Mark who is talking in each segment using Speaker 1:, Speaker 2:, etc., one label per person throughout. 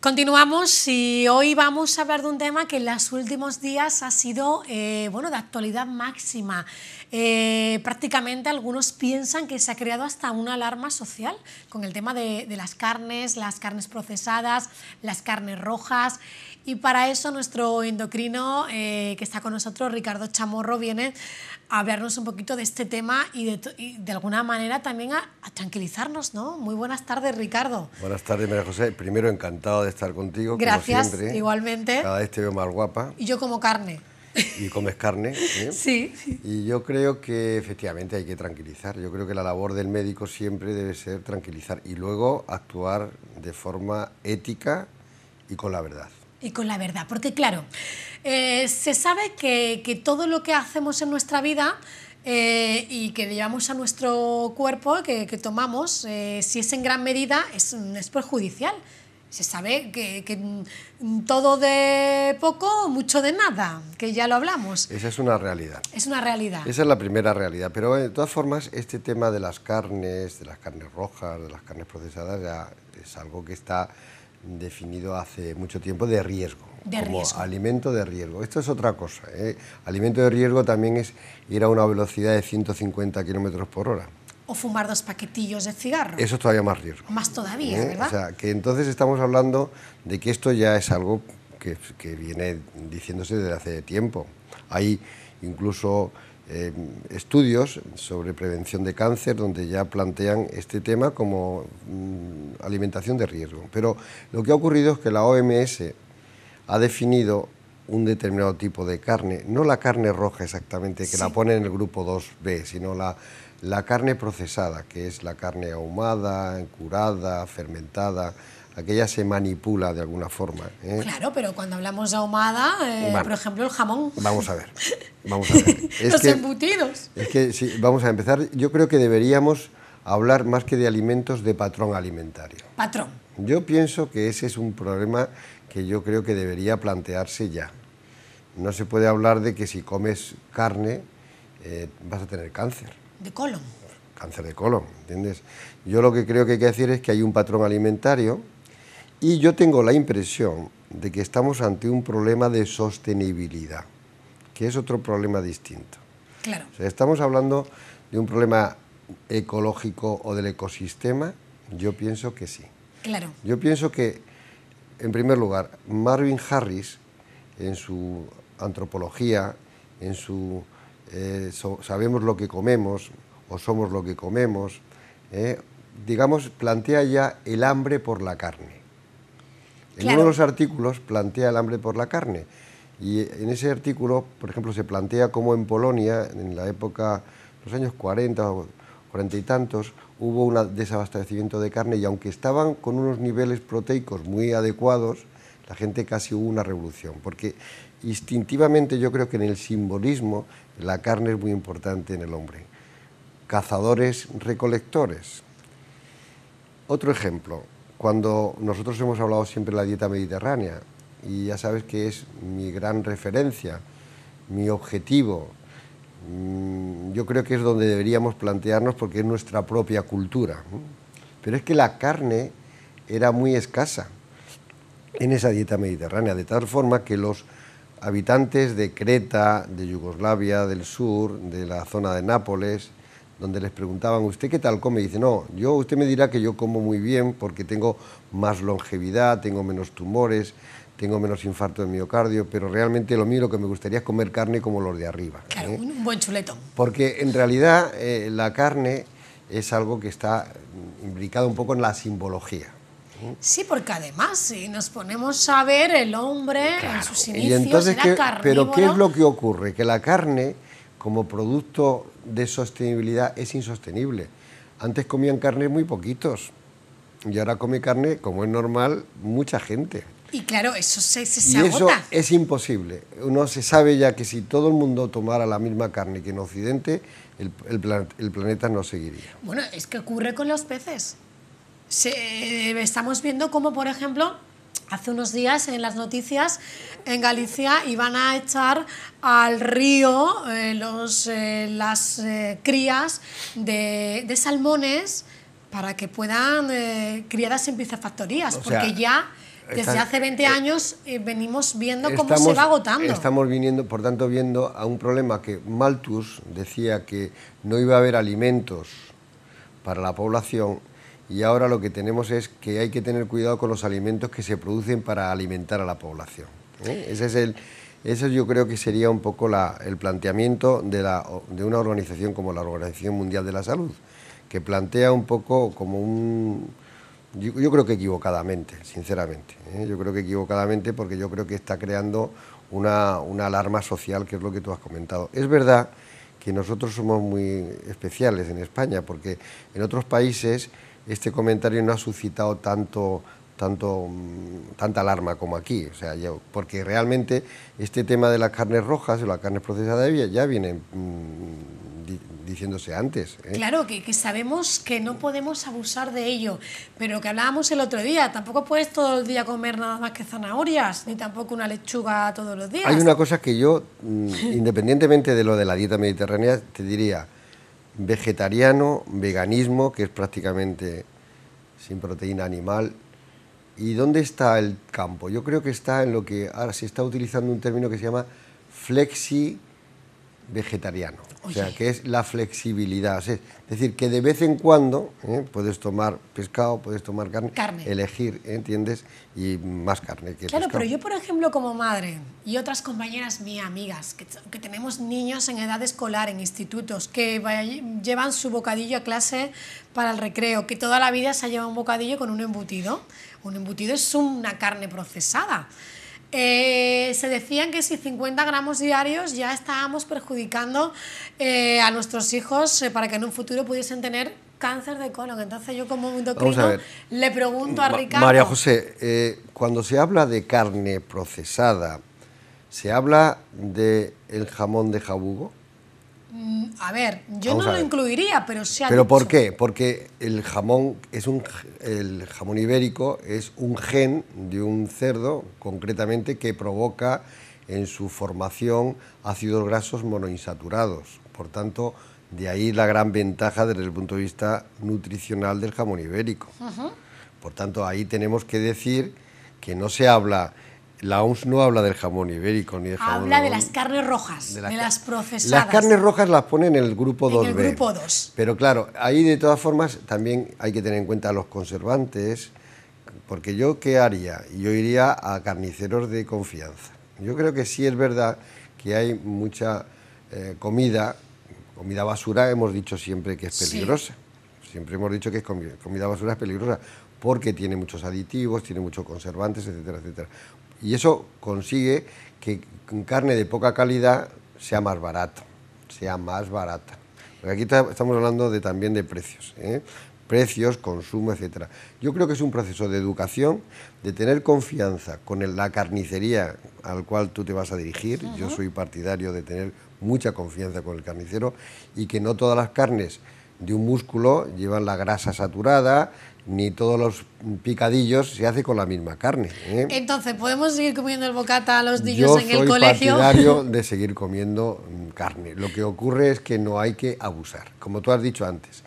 Speaker 1: Continuamos y hoy vamos a hablar de un tema que en los últimos días ha sido eh, bueno, de actualidad máxima. Eh, prácticamente algunos piensan que se ha creado hasta una alarma social con el tema de, las carnes, las carnes procesadas, las carnes rojas. Y para eso nuestro endocrino, eh, que está con nosotros, Ricardo Chamorro, viene a hablarnos un poquito de este tema y de, alguna manera también a, tranquilizarnos, ¿no? Muy buenas tardes, Ricardo.
Speaker 2: Buenas tardes, María José. Primero, encantado de estar contigo. Gracias, igualmente. Cada vez te más guapa. Y
Speaker 1: yo como carne
Speaker 2: y comes carne. ¿eh? Sí, sí, Y yo creo que efectivamente hay que tranquilizar. Yo creo que la labor del médico siempre debe ser tranquilizar y luego actuar de forma ética y con la verdad.
Speaker 1: Y con la verdad, porque claro, eh, se sabe que, que todo lo que hacemos en nuestra vida eh, y que llevamos a nuestro cuerpo, que, tomamos, si es en gran medida, es, es perjudicial. Se sabe que, todo de poco, mucho de nada, que ya lo hablamos.
Speaker 2: Esa es una realidad.
Speaker 1: Es una realidad.
Speaker 2: Esa es la primera realidad. Pero eh, de todas formas, este tema de las carnes, de las carnes rojas, de las carnes procesadas, ya es algo que está definido hace mucho tiempo de riesgo. como alimento de riesgo. Esto es otra cosa. ¿eh? Alimento de riesgo también es ir a una velocidad de 150 kilómetros por hora
Speaker 1: o fumar dos paquetillos de cigarro. Eso
Speaker 2: es todavía más riesgo.
Speaker 1: Más todavía, ¿Eh? ¿verdad? O sea,
Speaker 2: que entonces estamos hablando de que esto ya es algo que, viene diciéndose desde hace tiempo. Hay incluso eh, estudios sobre prevención de cáncer donde ya plantean este tema como mm, alimentación de riesgo. Pero lo que ha ocurrido es que la OMS ha definido un determinado tipo de carne, no la carne roja exactamente, que la pone en el grupo 2B, sino la, la carne procesada, que es la carne ahumada, curada, fermentada, aquella se manipula de alguna forma. ¿eh? Claro,
Speaker 1: pero cuando hablamos de ahumada, eh, por ejemplo, el jamón. Vamos
Speaker 2: a ver, vamos a ver. Los embutidos. Es que, sí, vamos a empezar, yo creo que deberíamos hablar más que de alimentos de patrón alimentario. Patrón. Yo pienso que ese es un problema que yo creo que debería plantearse ya. No se puede hablar de que si comes carne eh, vas a tener cáncer de colon. Cáncer de colon, ¿entiendes? Yo lo que creo que hay que decir es que hay un patrón alimentario y yo tengo la impresión de que estamos ante un problema de sostenibilidad, que es otro problema distinto. Claro. O estamos hablando de un problema ecológico o del ecosistema, yo pienso que sí. Claro. Yo pienso que, en primer lugar, Marvin Harris, en su antropología, en su eh, sabemos lo que comemos o somos lo que comemos, eh, digamos, plantea ya el hambre por la carne. En uno de los artículos plantea el hambre por la carne. Y en ese artículo, por ejemplo, se plantea cómo en Polonia, en la época, los años 40 o 40 y tantos, hubo un desabastecimiento de carne y aunque estaban con unos niveles proteicos muy adecuados, la gente casi hubo una revolución, porque instintivamente yo creo que en el simbolismo la carne es muy importante en el hombre. Cazadores, recolectores. Otro ejemplo, cuando nosotros hemos hablado siempre de la dieta mediterránea, y ya sabes que es mi gran referencia, mi objetivo, mm, yo creo que es donde deberíamos plantearnos porque es nuestra propia cultura. Pero es que la carne era muy escasa en esa dieta mediterránea, de tal forma que los habitantes de Creta, de Yugoslavia, del sur, de la zona de Nápoles, donde les preguntaban, ¿usted qué tal come? dice, no, yo, usted me dirá que yo como muy bien porque tengo más longevidad, tengo menos tumores, tengo menos infarto de miocardio, pero realmente lo mío que me gustaría es comer carne como los de arriba. Claro, ¿eh? un buen chuletón. Porque en realidad eh, la carne es algo que está implicado un poco en la simbología.
Speaker 1: Sí, porque además, si nos ponemos a ver, el hombre en sus inicios Pero ¿qué es lo
Speaker 2: que ocurre? Que la carne, como producto de sostenibilidad, es insostenible. Antes comían carne muy poquitos y ahora come carne, como es normal, mucha gente.
Speaker 1: Y claro, eso se, se, agota. Eso
Speaker 2: es imposible. Uno se sabe ya que si todo el mundo tomara la misma carne que en Occidente, el planeta no seguiría.
Speaker 1: Bueno, es que ocurre con los peces se, estamos viendo cómo, por ejemplo, hace unos días en las noticias en Galicia iban a echar al río eh, los, eh, las eh, crías de, salmones para que puedan criadas en piscifactorías, porque ya desde hace 20 años venimos viendo cómo se va agotando.
Speaker 2: Estamos viniendo, por tanto, viendo a un problema que Malthus decía que no iba a haber alimentos para la población y ahora lo que tenemos es que hay que tener cuidado con los alimentos que se producen para alimentar a la población. ¿eh? Ese es el, eso yo creo que sería un poco la, el planteamiento de, la, de, una organización como la Organización Mundial de la Salud, que plantea un poco como un... Yo, creo que equivocadamente, sinceramente. ¿eh? Yo creo que equivocadamente porque yo creo que está creando una, una alarma social, que es lo que tú has comentado. Es verdad que nosotros somos muy especiales en España, porque en otros países este comentario no ha suscitado tanto, tanto, mm, tanta alarma como aquí. O sea, porque realmente este tema de las carnes rojas o las carnes procesadas ya vienen mm, diciéndose antes. ¿eh? Claro,
Speaker 1: que, sabemos que no podemos abusar de ello, pero que hablábamos el otro día, tampoco puedes todo el día comer nada más que zanahorias, ni tampoco una lechuga todos los días. Hay una
Speaker 2: cosa que yo, mm, independientemente de lo de la dieta mediterránea, te diría, vegetariano, veganismo, que es prácticamente sin proteína animal. ¿Y dónde está el campo? Yo creo que está en lo que ahora se está utilizando un término que se llama flexi vegetariano. O sea, que es la flexibilidad. es decir, que de vez en cuando ¿eh? puedes tomar pescado, puedes tomar carne, elegir, ¿eh? ¿entiendes? Y más carne que Claro, pero yo,
Speaker 1: por ejemplo, como madre y otras compañeras mías, amigas, que, tenemos niños en edad escolar, en institutos, que llevan su bocadillo a clase para el recreo, que toda la vida se ha llevado un bocadillo con un embutido. Un embutido es una carne procesada. Eh, se decían que si 50 gramos diarios ya estábamos perjudicando eh, a nuestros hijos eh, para que en un futuro pudiesen tener cáncer de colon. Entonces yo como endocrino le pregunto a Ricardo... María
Speaker 2: José, eh, cuando se habla de carne procesada, ¿se habla del el jamón de jabugo?
Speaker 1: Mm, a ver, yo no lo incluiría, pero se ha ¿Pero por
Speaker 2: qué? Porque el jamón, es un, el jamón ibérico es un gen de un cerdo, concretamente, que provoca en su formación ácidos grasos monoinsaturados. Por tanto, de ahí la gran ventaja desde el punto de vista nutricional del jamón ibérico. Por tanto, ahí tenemos que decir que no se habla la OMS no habla del jamón ibérico ni de jamón. Habla de las
Speaker 1: carnes rojas, de las, las procesadas. Las carnes
Speaker 2: rojas las pone en el grupo 2. En el grupo 2. Pero claro, ahí de todas formas también hay que tener en cuenta los conservantes, porque yo qué haría? Yo iría a carniceros de confianza. Yo creo que sí es verdad que hay mucha eh, comida, comida basura, hemos dicho siempre que es peligrosa. Siempre hemos dicho que es comida, comida basura es peligrosa porque tiene muchos aditivos, tiene muchos conservantes, etcétera, etcétera. Y eso consigue que carne de poca calidad sea más barata, sea más barata. Porque aquí estamos hablando de, también de precios, ¿eh? precios, consumo, etcétera. Yo creo que es un proceso de educación, de tener confianza con la carnicería al cual tú te vas a dirigir. Yo soy partidario de tener mucha confianza con el carnicero y que no todas las carnes de un músculo llevan la grasa saturada, ni todos los picadillos se hace con la misma carne. ¿eh?
Speaker 1: Entonces, ¿podemos seguir comiendo el bocata a los niños en el colegio?
Speaker 2: de seguir comiendo mm, carne. Lo que ocurre es que no hay que abusar, como tú has dicho antes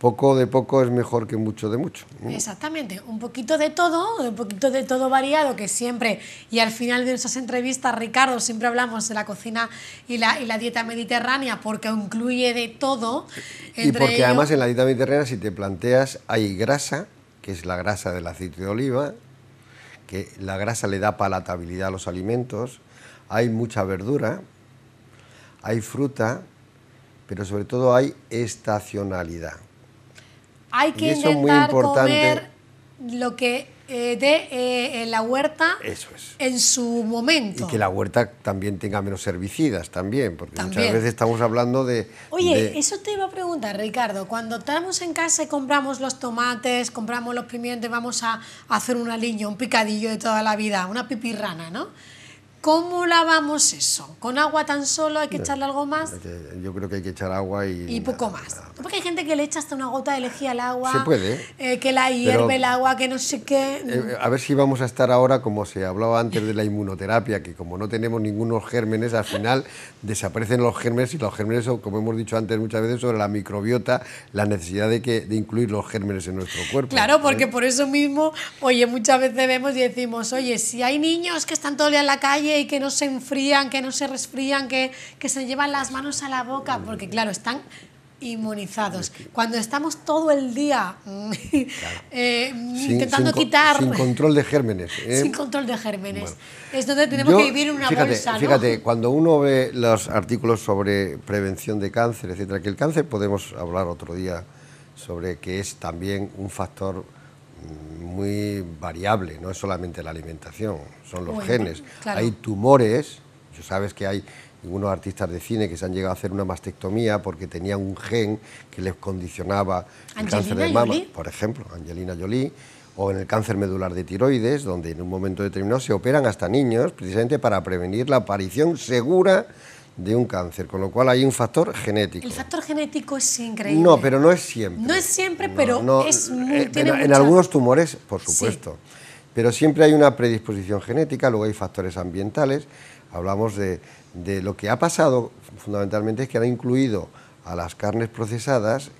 Speaker 2: poco de poco es mejor que mucho de mucho.
Speaker 1: Exactamente, un poquito de todo, un poquito de todo variado que siempre, y al final de nuestras entrevistas, Ricardo, siempre hablamos de la cocina y la, dieta mediterránea porque incluye de todo. y porque además en
Speaker 2: la dieta mediterránea, si te planteas, hay grasa, que es la grasa del aceite de oliva, que la grasa le da palatabilidad a los alimentos, hay mucha verdura, hay fruta, pero sobre todo hay estacionalidad
Speaker 1: hay que intentar comer lo que dé eh, de eh, la huerta Eso en su momento. Y que
Speaker 2: la huerta también tenga menos herbicidas también, porque muchas veces estamos hablando de... Oye,
Speaker 1: eso te iba a preguntar, Ricardo. Cuando estamos en casa y compramos los tomates, compramos los pimientos, vamos a hacer una aliño, un picadillo de toda la vida, una pipirrana, ¿no? ¿Cómo lavamos eso? ¿Con agua tan solo? ¿Hay que echarle algo más?
Speaker 2: Yo creo que hay que echar agua y... Y
Speaker 1: poco más. Porque hay gente que le echa hasta una gota de lejía al agua. Se puede. ¿eh? Eh, que la hierve el agua, que no sé qué. Eh, a
Speaker 2: ver si vamos a estar ahora, como se hablaba antes de la inmunoterapia, que como no tenemos ningunos gérmenes, al final desaparecen los gérmenes y los gérmenes, como hemos dicho antes muchas veces, sobre la microbiota, la necesidad de, que, de incluir los gérmenes en nuestro cuerpo. Claro, porque por
Speaker 1: eso mismo, oye, muchas veces vemos y decimos, oye, si hay niños que están todo el día en la calle, y que no se enfrían, que no se resfrían, que, se llevan las manos a la boca, porque claro, están inmunizados. Cuando estamos todo el día mm, eh, mm, intentando quitar... Sin control
Speaker 2: de gérmenes. ¿eh? Sin
Speaker 1: control de gérmenes. Es donde tenemos que vivir en una fíjate, bolsa. Fíjate,
Speaker 2: cuando uno ve los artículos sobre prevención de cáncer, etcétera, que el cáncer podemos hablar otro día sobre que es también un factor muy variable, no es solamente la alimentación, son los genes. Hay tumores, yo sabes que hay algunos artistas de cine que se han llegado a hacer una mastectomía porque tenían un gen que les condicionaba el cáncer de mama, por ejemplo, Angelina Jolie, o en el cáncer medular de tiroides, donde en un momento determinado se operan hasta niños precisamente para prevenir la aparición segura de un cáncer, con lo cual hay un factor genético. El
Speaker 1: factor genético es increíble. No,
Speaker 2: pero no es siempre. No
Speaker 1: es siempre, pero es eh, muy, eh, en, en, algunos
Speaker 2: tumores, por supuesto. Pero siempre hay una predisposición genética, luego hay factores ambientales. Hablamos de, de lo que ha pasado fundamentalmente es que han incluido a las carnes procesadas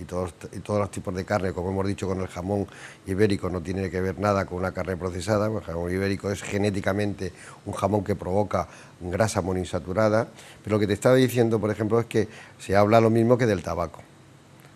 Speaker 2: y, todos, todos, los tipos de carne, como hemos dicho con el jamón ibérico, no tiene que ver nada con una carne procesada, pues el jamón ibérico es genéticamente un jamón que provoca grasa monoinsaturada, pero lo que te estaba diciendo, por ejemplo, es que se habla lo mismo que del tabaco.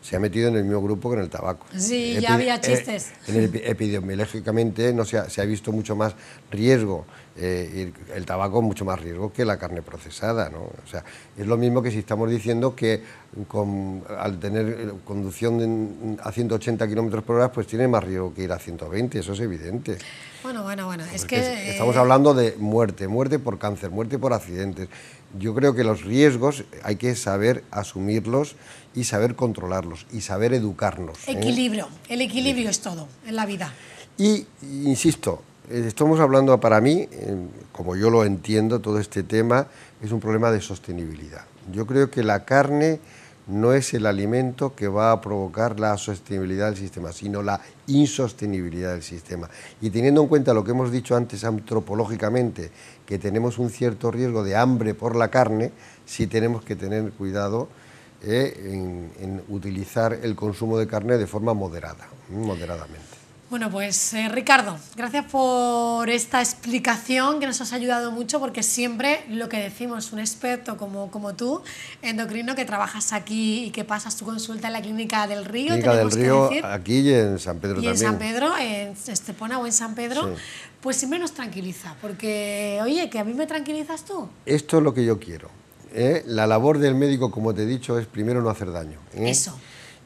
Speaker 2: Se ha metido en el mismo grupo con el tabaco. Sí, ya había eh, chistes. epidemiológicamente no se, ha, se ha visto mucho más riesgo eh, el tabaco mucho más riesgo que la carne procesada. ¿no? O sea, es lo mismo que si estamos diciendo que con, al tener eh, conducción a 180 kilómetros por hora, pues tiene más riesgo que ir a 120, eso es evidente.
Speaker 1: Bueno, bueno, bueno, es que... Estamos eh, hablando
Speaker 2: de muerte, muerte por cáncer, muerte por accidentes. Yo creo que los riesgos hay que saber asumirlos y saber controlarlos y saber educarnos. ¿eh? Equilibrio,
Speaker 1: el equilibrio es todo en la vida.
Speaker 2: Y, insisto, estamos hablando para mí, como yo lo entiendo, todo este tema es un problema de sostenibilidad. Yo creo que la carne no es el alimento que va a provocar la sostenibilidad del sistema, sino la insostenibilidad del sistema. Y teniendo en cuenta lo que hemos dicho antes antropológicamente, que tenemos un cierto riesgo de hambre por la carne, sí tenemos que tener cuidado eh, en, utilizar el consumo de carne de forma moderada, moderadamente.
Speaker 1: Bueno, pues eh, Ricardo, gracias por esta explicación que nos has ayudado mucho porque siempre lo que decimos, un experto como, como tú, endocrino, que trabajas aquí y que pasas tu consulta en la Clínica del Río. Clínica del Río,
Speaker 2: aquí en San Pedro y en San
Speaker 1: Pedro, en Estepona o en San Pedro, pues siempre nos tranquiliza porque, oye, que a mí me tranquilizas tú.
Speaker 2: Esto es lo que yo quiero. ¿eh? La labor del médico, como te he dicho, es primero no hacer daño. ¿eh? Eso.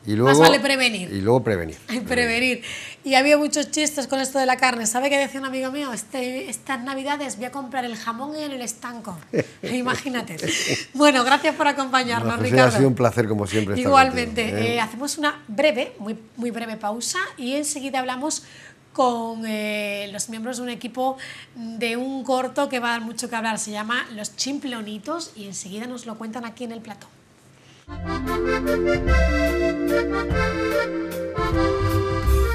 Speaker 2: Y luego, prevenir. Y luego prevenir.
Speaker 1: prevenir. Y había muchos chistes con esto de la carne. ¿Sabe qué decía un amigo mío? Este, estas navidades voy a comprar el jamón en el estanco.
Speaker 2: Imagínate.
Speaker 1: Bueno, gracias por acompañarnos, Ricardo. Ha sido un
Speaker 2: placer, como siempre. Igualmente. ¿eh? Eh,
Speaker 1: hacemos una breve, muy, muy breve pausa y enseguida hablamos con eh, los miembros de un equipo de un corto que va a dar mucho que hablar. Se llama Los Chimplonitos y enseguida nos lo cuentan aquí en el plató. Thank you.